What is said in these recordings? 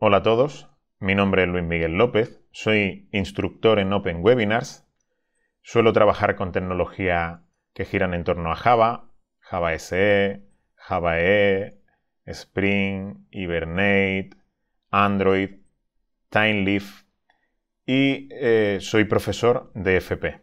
Hola a todos, mi nombre es Luis Miguel López, soy instructor en Open Webinars, suelo trabajar con tecnología que giran en torno a Java, Java SE, Java EE, Spring, Hibernate, Android, TimeLeaf y eh, soy profesor de FP.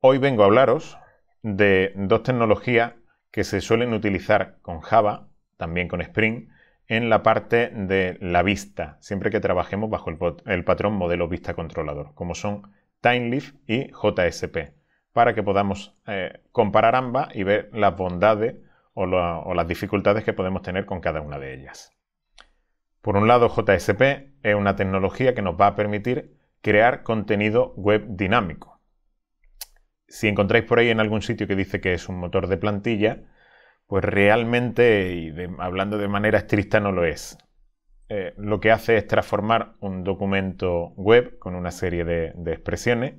Hoy vengo a hablaros de dos tecnologías que se suelen utilizar con Java, también con Spring, en la parte de la vista, siempre que trabajemos bajo el, patrón modelo vista controlador, como son TimeLeaf y JSP, para que podamos eh, comparar ambas y ver las bondades o, o las dificultades que podemos tener con cada una de ellas. Por un lado, JSP es una tecnología que nos va a permitir crear contenido web dinámico. Si encontráis por ahí en algún sitio que dice que es un motor de plantilla, pues realmente, hablando de manera estricta, no lo es. Eh, lo que hace es transformar un documento web con una serie de, expresiones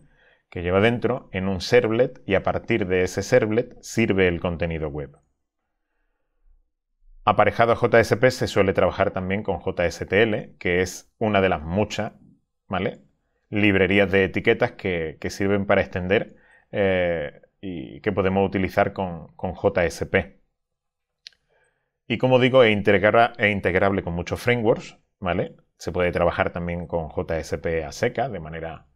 que lleva dentro en un servlet y a partir de ese servlet sirve el contenido web. Aparejado a JSP se suele trabajar también con JSTL, que es una de las muchas ¿vale? librerías de etiquetas que, sirven para extender eh, y que podemos utilizar con JSP. Y como digo, es, e integrable con muchos frameworks, ¿vale? Se puede trabajar también con JSP a seca de manera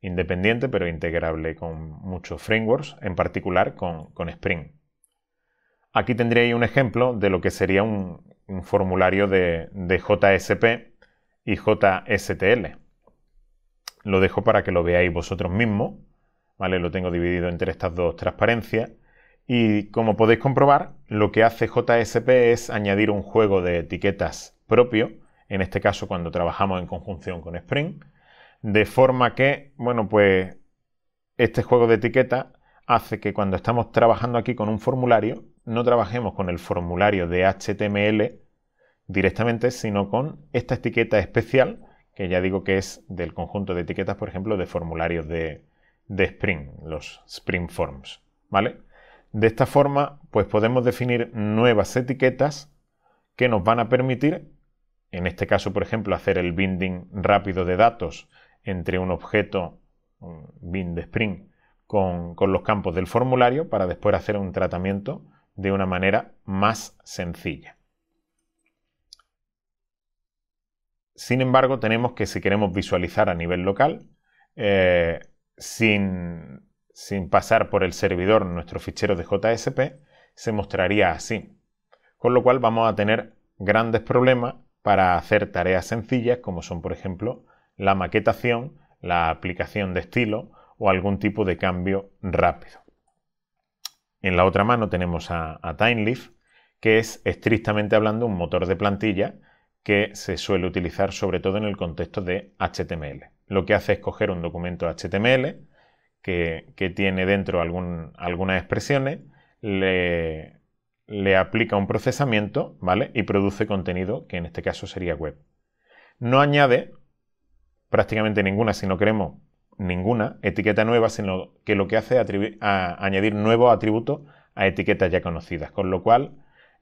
independiente, pero integrable con muchos frameworks, en particular con, Spring. Aquí tendréis un ejemplo de lo que sería un, formulario de, de JSP y JSTL. Lo dejo para que lo veáis vosotros mismos. ¿vale? Lo tengo dividido entre estas dos transparencias y como podéis comprobar, lo que hace JSP es añadir un juego de etiquetas propio, en este caso cuando trabajamos en conjunción con Spring, de forma que, bueno, pues este juego de etiquetas hace que cuando estamos trabajando aquí con un formulario, no trabajemos con el formulario de HTML directamente, sino con esta etiqueta especial, que ya digo que es del conjunto de etiquetas, por ejemplo, de formularios de, Spring, los Spring Forms, ¿vale? De esta forma, pues podemos definir nuevas etiquetas que nos van a permitir, en este caso, por ejemplo, hacer el binding rápido de datos entre un objeto, un de spring, con, los campos del formulario para después hacer un tratamiento de una manera más sencilla. Sin embargo, tenemos que si queremos visualizar a nivel local, eh, sin sin pasar por el servidor nuestro fichero de JSP, se mostraría así. Con lo cual vamos a tener grandes problemas para hacer tareas sencillas como son, por ejemplo, la maquetación, la aplicación de estilo o algún tipo de cambio rápido. En la otra mano tenemos a, a que es estrictamente hablando un motor de plantilla que se suele utilizar sobre todo en el contexto de HTML. Lo que hace es coger un documento HTML, que, tiene dentro algún, algunas expresiones, le, aplica un procesamiento, ¿vale? Y produce contenido, que en este caso sería web. No añade prácticamente ninguna, si no queremos ninguna etiqueta nueva, sino que lo que hace es añadir nuevos atributos a etiquetas ya conocidas, con lo cual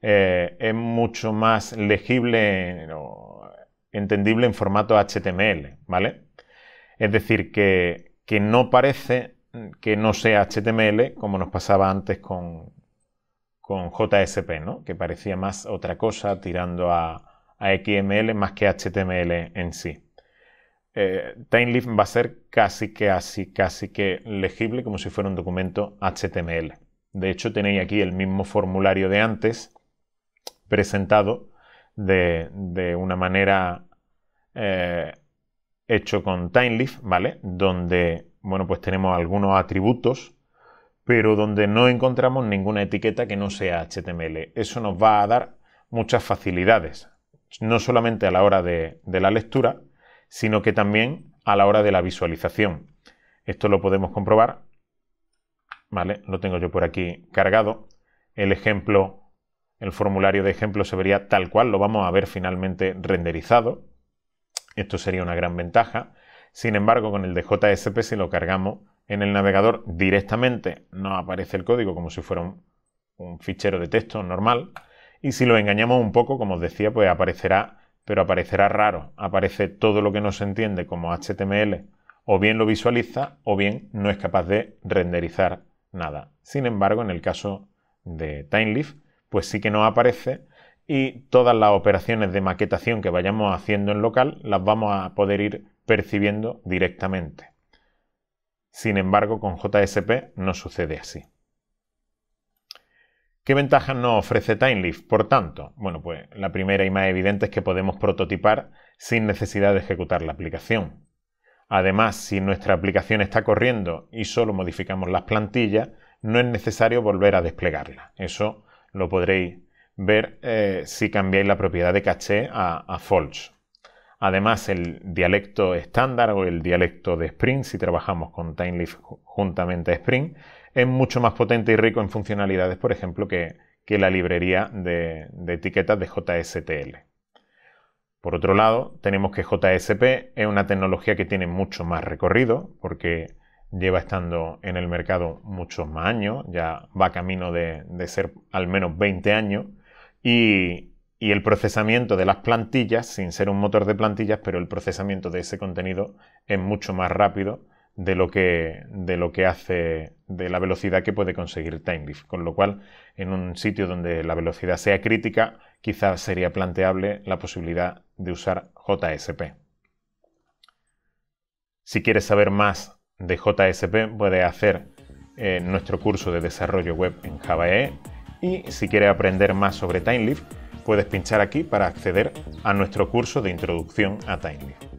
eh, es mucho más legible entendible en formato HTML, ¿vale? Es decir, que que no parece que no sea HTML como nos pasaba antes con, con JSP, ¿no? que parecía más otra cosa tirando a, XML más que HTML en sí. Eh, va a ser casi que así, casi que legible como si fuera un documento HTML. De hecho, tenéis aquí el mismo formulario de antes presentado de, una manera eh, hecho con TimeLeaf, ¿vale? Donde, bueno, pues tenemos algunos atributos, pero donde no encontramos ninguna etiqueta que no sea HTML. Eso nos va a dar muchas facilidades, no solamente a la hora de, de la lectura, sino que también a la hora de la visualización. Esto lo podemos comprobar, ¿vale? Lo tengo yo por aquí cargado. El ejemplo, el formulario de ejemplo se vería tal cual, lo vamos a ver finalmente renderizado. Esto sería una gran ventaja. Sin embargo, con el JSP, si lo cargamos en el navegador directamente, no aparece el código como si fuera un, fichero de texto normal. Y si lo engañamos un poco, como os decía, pues aparecerá, pero aparecerá raro. Aparece todo lo que no se entiende como HTML, o bien lo visualiza, o bien no es capaz de renderizar nada. Sin embargo, en el caso de TimeLeaf, pues sí que nos aparece y todas las operaciones de maquetación que vayamos haciendo en local las vamos a poder ir percibiendo directamente. Sin embargo, con JSP no sucede así. ¿Qué ventajas nos ofrece Timelift? Por tanto, bueno, pues la primera y más evidente es que podemos prototipar sin necesidad de ejecutar la aplicación. Además, si nuestra aplicación está corriendo y solo modificamos las plantillas, no es necesario volver a desplegarla. Eso lo podréis ver eh, si cambiáis la propiedad de caché a, a, false. Además, el dialecto estándar o el dialecto de Spring, si trabajamos con TimeLeaf juntamente a Spring, es mucho más potente y rico en funcionalidades, por ejemplo, que, la librería de, etiquetas de JSTL. Por otro lado, tenemos que JSP es una tecnología que tiene mucho más recorrido, porque lleva estando en el mercado muchos más años, ya va camino de, de, ser al menos 20 años, y, el procesamiento de las plantillas, sin ser un motor de plantillas, pero el procesamiento de ese contenido es mucho más rápido de lo que, hace, de la velocidad que puede conseguir TimeLeaf. Con lo cual, en un sitio donde la velocidad sea crítica, quizás sería planteable la posibilidad de usar JSP. Si quieres saber más de JSP, puedes hacer eh, nuestro curso de desarrollo web en EE y si quieres aprender más sobre Timelift, puedes pinchar aquí para acceder a nuestro curso de introducción a TimeLeaf.